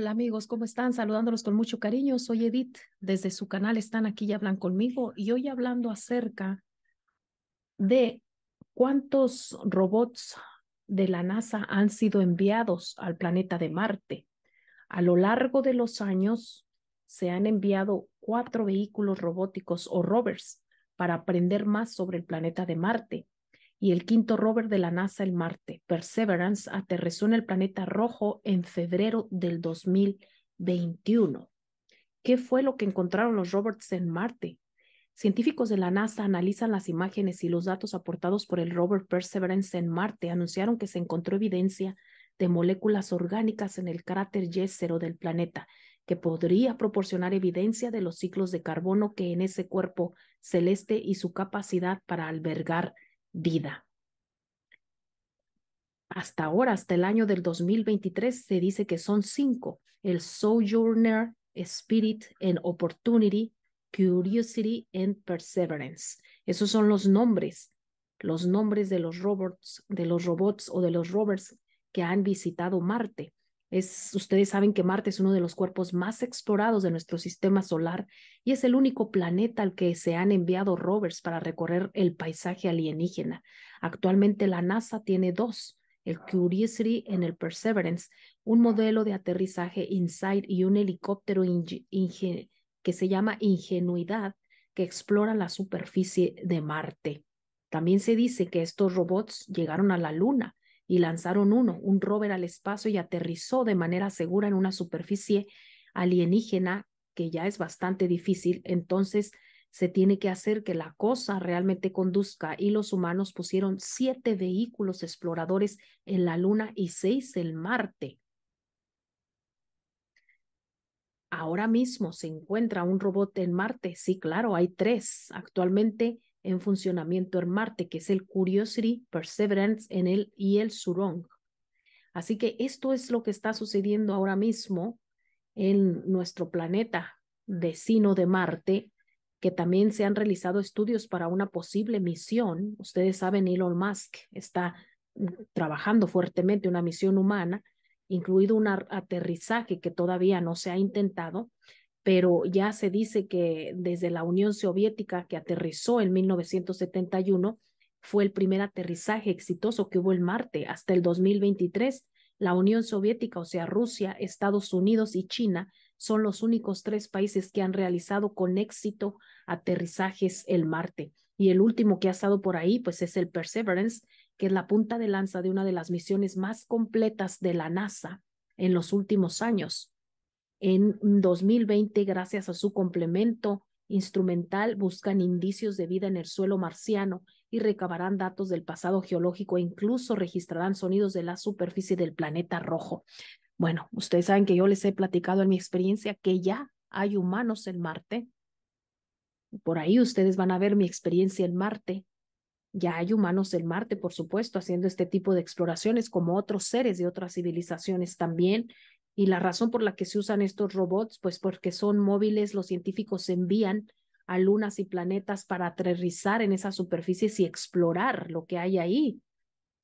Hola amigos, ¿cómo están? Saludándolos con mucho cariño. Soy Edith, desde su canal Están aquí y hablan conmigo y hoy hablando acerca de cuántos robots de la NASA han sido enviados al planeta de Marte. A lo largo de los años se han enviado cuatro vehículos robóticos o rovers para aprender más sobre el planeta de Marte y el quinto rover de la NASA el Marte, Perseverance, aterrizó en el planeta rojo en febrero del 2021. ¿Qué fue lo que encontraron los Roberts en Marte? Científicos de la NASA analizan las imágenes y los datos aportados por el rover Perseverance en Marte. Anunciaron que se encontró evidencia de moléculas orgánicas en el cráter Yésero del planeta, que podría proporcionar evidencia de los ciclos de carbono que en ese cuerpo celeste y su capacidad para albergar vida. Hasta ahora, hasta el año del 2023, se dice que son cinco, el Sojourner, Spirit and Opportunity, Curiosity and Perseverance. Esos son los nombres, los nombres de los robots, de los robots o de los rovers que han visitado Marte ustedes saben que Marte es uno de los cuerpos más explorados de nuestro sistema solar y es el único planeta al que se han enviado rovers para recorrer el paisaje alienígena. Actualmente la NASA tiene dos, el Curiosity en el Perseverance, un modelo de aterrizaje InSight y un helicóptero que se llama Ingenuidad que explora la superficie de Marte. También se dice que estos robots llegaron a la Luna y lanzaron uno, un rover al espacio y aterrizó de manera segura en una superficie alienígena que ya es bastante difícil. Entonces se tiene que hacer que la cosa realmente conduzca y los humanos pusieron siete vehículos exploradores en la Luna y seis en Marte. Ahora mismo se encuentra un robot en Marte. Sí, claro, hay tres. Actualmente en funcionamiento en Marte, que es el Curiosity, Perseverance en el, y el Surong. Así que esto es lo que está sucediendo ahora mismo en nuestro planeta vecino de Marte, que también se han realizado estudios para una posible misión. Ustedes saben, Elon Musk está mm, trabajando fuertemente una misión humana, incluido un aterrizaje que todavía no se ha intentado, pero ya se dice que desde la Unión Soviética que aterrizó en 1971 fue el primer aterrizaje exitoso que hubo en Marte hasta el 2023. La Unión Soviética, o sea, Rusia, Estados Unidos y China son los únicos tres países que han realizado con éxito aterrizajes el Marte. Y el último que ha estado por ahí, pues es el Perseverance, que es la punta de lanza de una de las misiones más completas de la NASA en los últimos años. En 2020, gracias a su complemento instrumental, buscan indicios de vida en el suelo marciano y recabarán datos del pasado geológico e incluso registrarán sonidos de la superficie del planeta rojo. Bueno, ustedes saben que yo les he platicado en mi experiencia que ya hay humanos en Marte. Por ahí ustedes van a ver mi experiencia en Marte. Ya hay humanos en Marte, por supuesto, haciendo este tipo de exploraciones, como otros seres de otras civilizaciones también y la razón por la que se usan estos robots, pues porque son móviles, los científicos se envían a lunas y planetas para aterrizar en esas superficies y explorar lo que hay ahí.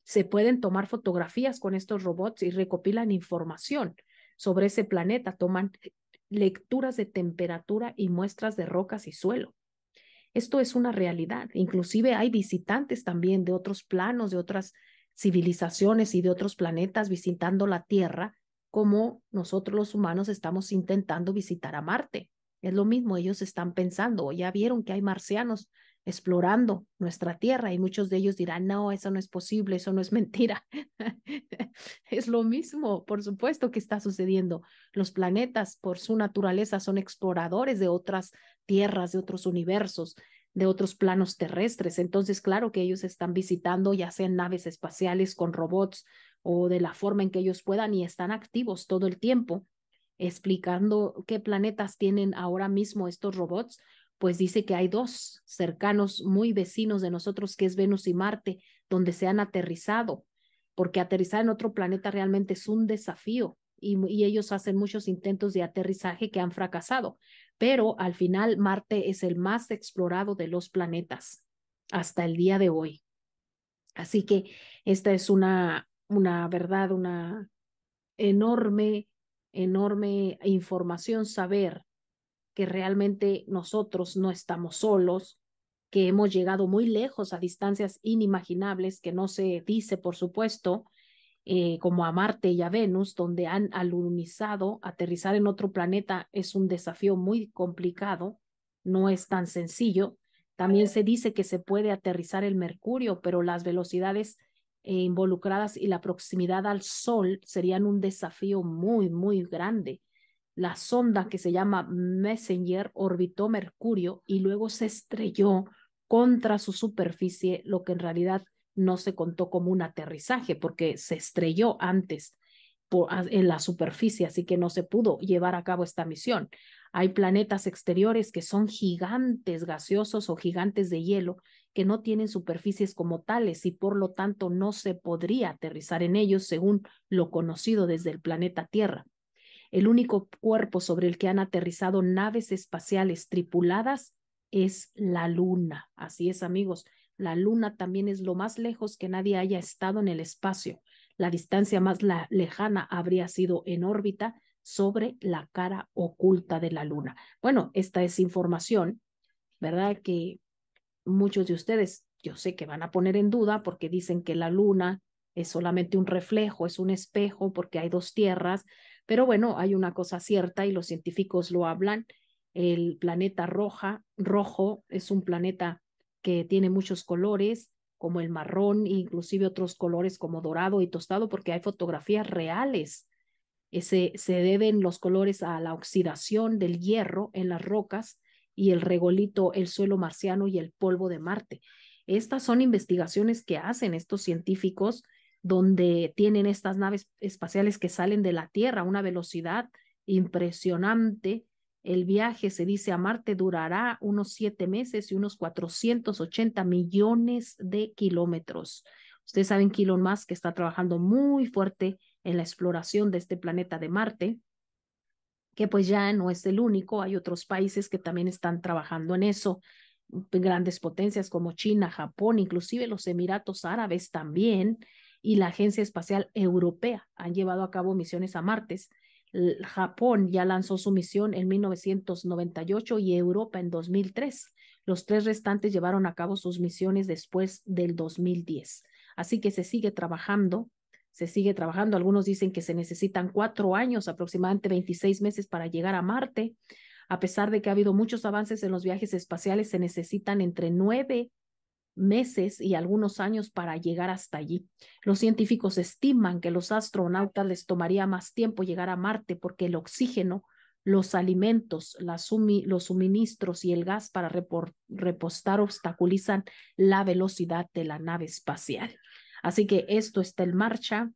Se pueden tomar fotografías con estos robots y recopilan información sobre ese planeta, toman lecturas de temperatura y muestras de rocas y suelo. Esto es una realidad. Inclusive hay visitantes también de otros planos, de otras civilizaciones y de otros planetas visitando la Tierra como nosotros los humanos estamos intentando visitar a Marte. Es lo mismo, ellos están pensando, o ya vieron que hay marcianos explorando nuestra Tierra y muchos de ellos dirán, no, eso no es posible, eso no es mentira. es lo mismo, por supuesto que está sucediendo. Los planetas, por su naturaleza, son exploradores de otras tierras, de otros universos de otros planos terrestres. Entonces, claro que ellos están visitando ya sean naves espaciales con robots o de la forma en que ellos puedan y están activos todo el tiempo explicando qué planetas tienen ahora mismo estos robots, pues dice que hay dos cercanos, muy vecinos de nosotros, que es Venus y Marte, donde se han aterrizado, porque aterrizar en otro planeta realmente es un desafío y, y ellos hacen muchos intentos de aterrizaje que han fracasado pero al final Marte es el más explorado de los planetas hasta el día de hoy. Así que esta es una, una verdad, una enorme, enorme información saber que realmente nosotros no estamos solos, que hemos llegado muy lejos a distancias inimaginables que no se dice, por supuesto, eh, como a Marte y a Venus, donde han alunizado, aterrizar en otro planeta es un desafío muy complicado, no es tan sencillo. También se dice que se puede aterrizar el Mercurio, pero las velocidades eh, involucradas y la proximidad al Sol serían un desafío muy, muy grande. La sonda que se llama Messenger orbitó Mercurio y luego se estrelló contra su superficie, lo que en realidad no se contó como un aterrizaje porque se estrelló antes en la superficie, así que no se pudo llevar a cabo esta misión. Hay planetas exteriores que son gigantes gaseosos o gigantes de hielo que no tienen superficies como tales y por lo tanto no se podría aterrizar en ellos según lo conocido desde el planeta Tierra. El único cuerpo sobre el que han aterrizado naves espaciales tripuladas es la Luna. Así es, amigos, la luna también es lo más lejos que nadie haya estado en el espacio. La distancia más lejana habría sido en órbita sobre la cara oculta de la luna. Bueno, esta es información, ¿verdad? Que muchos de ustedes, yo sé que van a poner en duda porque dicen que la luna es solamente un reflejo, es un espejo porque hay dos tierras, pero bueno, hay una cosa cierta y los científicos lo hablan. El planeta roja, rojo es un planeta que tiene muchos colores, como el marrón, inclusive otros colores como dorado y tostado, porque hay fotografías reales. Ese, se deben los colores a la oxidación del hierro en las rocas y el regolito, el suelo marciano y el polvo de Marte. Estas son investigaciones que hacen estos científicos donde tienen estas naves espaciales que salen de la Tierra a una velocidad impresionante el viaje, se dice, a Marte durará unos siete meses y unos 480 millones de kilómetros. Ustedes saben que Elon Musk está trabajando muy fuerte en la exploración de este planeta de Marte, que pues ya no es el único, hay otros países que también están trabajando en eso, grandes potencias como China, Japón, inclusive los Emiratos Árabes también, y la Agencia Espacial Europea han llevado a cabo misiones a Martes, Japón ya lanzó su misión en 1998 y Europa en 2003. Los tres restantes llevaron a cabo sus misiones después del 2010. Así que se sigue trabajando, se sigue trabajando. Algunos dicen que se necesitan cuatro años, aproximadamente 26 meses para llegar a Marte. A pesar de que ha habido muchos avances en los viajes espaciales, se necesitan entre nueve meses y algunos años para llegar hasta allí. Los científicos estiman que los astronautas les tomaría más tiempo llegar a Marte porque el oxígeno, los alimentos, los suministros y el gas para repostar obstaculizan la velocidad de la nave espacial. Así que esto está en marcha.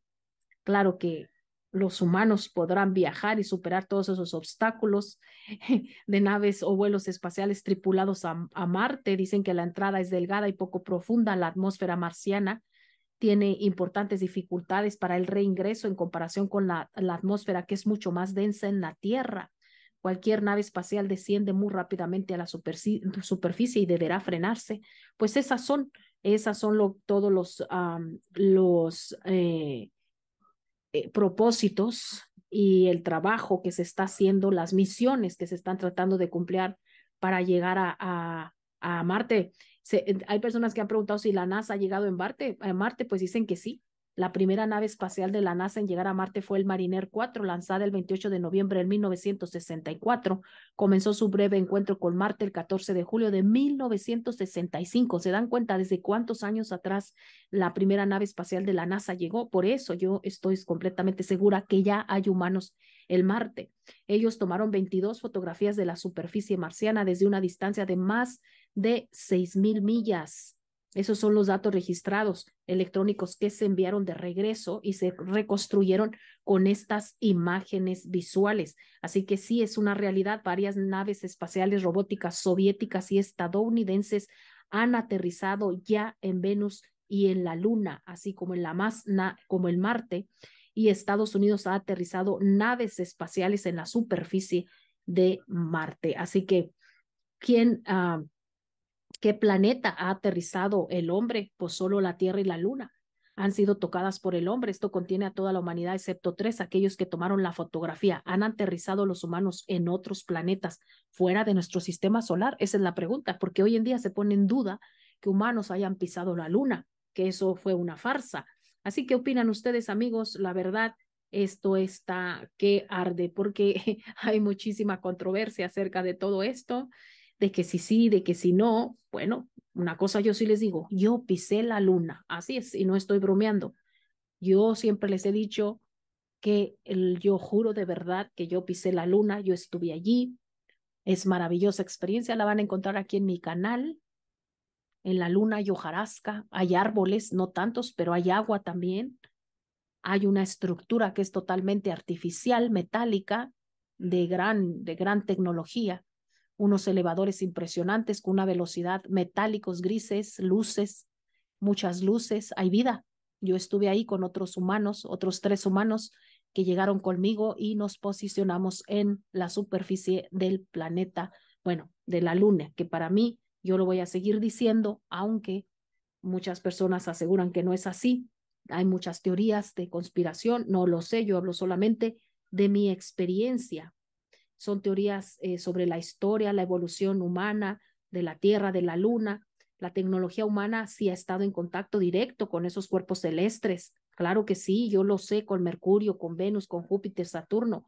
Claro que los humanos podrán viajar y superar todos esos obstáculos de naves o vuelos espaciales tripulados a, Marte. Dicen que la entrada es delgada y poco profunda. La atmósfera marciana tiene importantes dificultades para el reingreso en comparación con la, la atmósfera que es mucho más densa en la Tierra. Cualquier nave espacial desciende muy rápidamente a la superficie y deberá frenarse. Pues esas son, esas son todos los, los eh, eh, propósitos y el trabajo que se está haciendo, las misiones que se están tratando de cumplir para llegar a, a, Marte. hay personas que han preguntado si la NASA ha llegado en Marte, a Marte, pues dicen que sí, la primera nave espacial de la NASA en llegar a Marte fue el Mariner 4, lanzada el 28 de noviembre de 1964. Comenzó su breve encuentro con Marte el 14 de julio de 1965. ¿Se dan cuenta desde cuántos años atrás la primera nave espacial de la NASA llegó? Por eso yo estoy completamente segura que ya hay humanos en Marte. Ellos tomaron 22 fotografías de la superficie marciana desde una distancia de más de 6.000 millas. Esos son los datos registrados electrónicos que se enviaron de regreso y se reconstruyeron con estas imágenes visuales. Así que sí, es una realidad. Varias naves espaciales robóticas soviéticas y estadounidenses han aterrizado ya en Venus y en la Luna, así como en la más como en Marte. Y Estados Unidos ha aterrizado naves espaciales en la superficie de Marte. Así que, ¿quién? Ah, ¿Qué planeta ha aterrizado el hombre? Pues solo la Tierra y la Luna han sido tocadas por el hombre. Esto contiene a toda la humanidad, excepto tres, aquellos que tomaron la fotografía. ¿Han aterrizado los humanos en otros planetas fuera de nuestro sistema solar? Esa es la pregunta, porque hoy en día se pone en duda que humanos hayan pisado la Luna, que eso fue una farsa. Así que opinan ustedes, amigos, la verdad, esto está que arde, porque hay muchísima controversia acerca de todo esto de que si sí, de que si no, bueno, una cosa yo sí les digo, yo pisé la luna, así es, y no estoy bromeando. Yo siempre les he dicho que yo juro de verdad que yo pisé la luna, yo estuve allí, es maravillosa experiencia, la van a encontrar aquí en mi canal. En la luna hay hojarasca, hay árboles, no tantos, pero hay agua también. Hay una estructura que es totalmente artificial, metálica, de gran, de gran tecnología unos elevadores impresionantes con una velocidad, metálicos grises, luces, muchas luces, hay vida. Yo estuve ahí con otros humanos, otros tres humanos que llegaron conmigo y nos posicionamos en la superficie del planeta, bueno, de la luna, que para mí yo lo voy a seguir diciendo, aunque muchas personas aseguran que no es así. Hay muchas teorías de conspiración, no lo sé, yo hablo solamente de mi experiencia son teorías eh, sobre la historia, la evolución humana, de la Tierra, de la Luna. La tecnología humana sí ha estado en contacto directo con esos cuerpos celestes. Claro que sí, yo lo sé, con Mercurio, con Venus, con Júpiter, Saturno.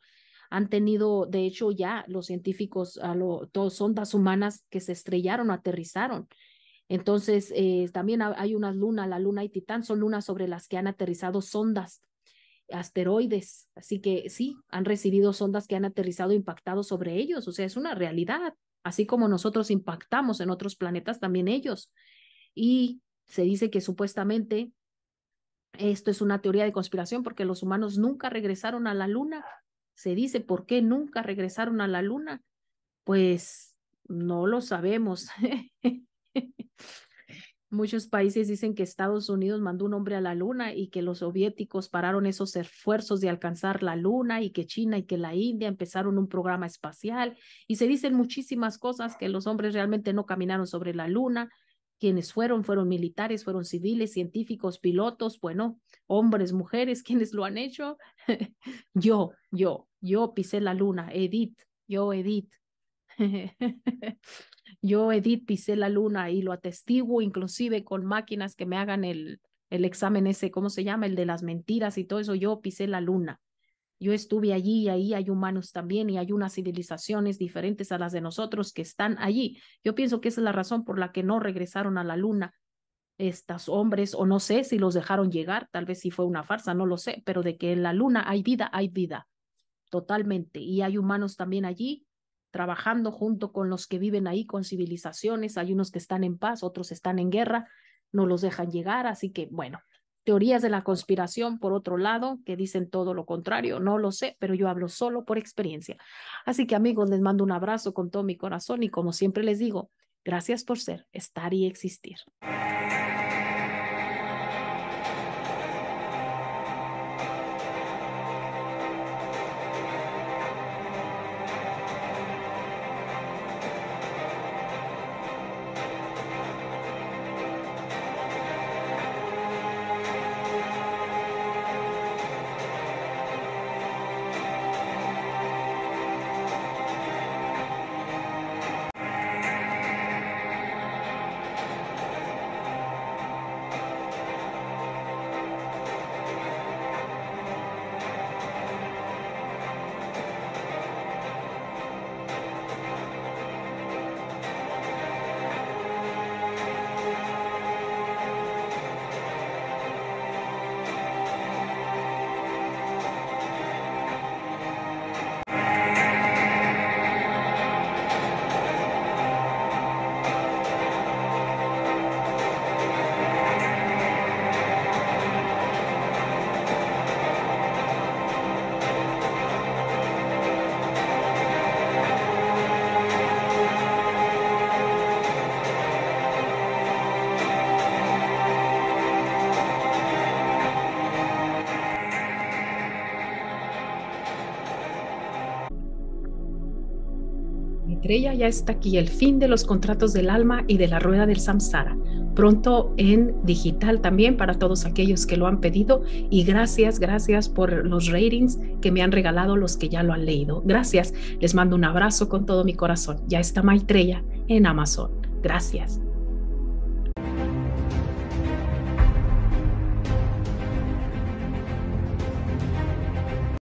Han tenido, de hecho, ya los científicos, a lo, todos sondas humanas que se estrellaron o aterrizaron. Entonces, eh, también hay una luna, la luna y Titán son lunas sobre las que han aterrizado sondas asteroides. Así que sí, han recibido sondas que han aterrizado impactado sobre ellos. O sea, es una realidad. Así como nosotros impactamos en otros planetas, también ellos. Y se dice que supuestamente esto es una teoría de conspiración porque los humanos nunca regresaron a la luna. Se dice, ¿por qué nunca regresaron a la luna? Pues no lo sabemos. Muchos países dicen que Estados Unidos mandó un hombre a la luna y que los soviéticos pararon esos esfuerzos de alcanzar la luna y que China y que la India empezaron un programa espacial. Y se dicen muchísimas cosas que los hombres realmente no caminaron sobre la luna. Quienes fueron, fueron militares, fueron civiles, científicos, pilotos, bueno, hombres, mujeres, quienes lo han hecho. yo, yo, yo pisé la luna, Edith, yo, Edith. Yo, Edith, pisé la luna y lo atestiguo inclusive con máquinas que me hagan el, el examen ese, ¿cómo se llama? El de las mentiras y todo eso. Yo pisé la luna. Yo estuve allí y ahí hay humanos también y hay unas civilizaciones diferentes a las de nosotros que están allí. Yo pienso que esa es la razón por la que no regresaron a la luna estos hombres o no sé si los dejaron llegar, tal vez si fue una farsa, no lo sé, pero de que en la luna hay vida, hay vida totalmente y hay humanos también allí trabajando junto con los que viven ahí, con civilizaciones. Hay unos que están en paz, otros están en guerra, no los dejan llegar. Así que, bueno, teorías de la conspiración, por otro lado, que dicen todo lo contrario, no lo sé, pero yo hablo solo por experiencia. Así que, amigos, les mando un abrazo con todo mi corazón y como siempre les digo, gracias por ser, estar y existir. Maitreya ya está aquí, el fin de los contratos del alma y de la rueda del samsara. Pronto en digital también para todos aquellos que lo han pedido. Y gracias, gracias por los ratings que me han regalado los que ya lo han leído. Gracias, les mando un abrazo con todo mi corazón. Ya está Maitreya en Amazon. Gracias.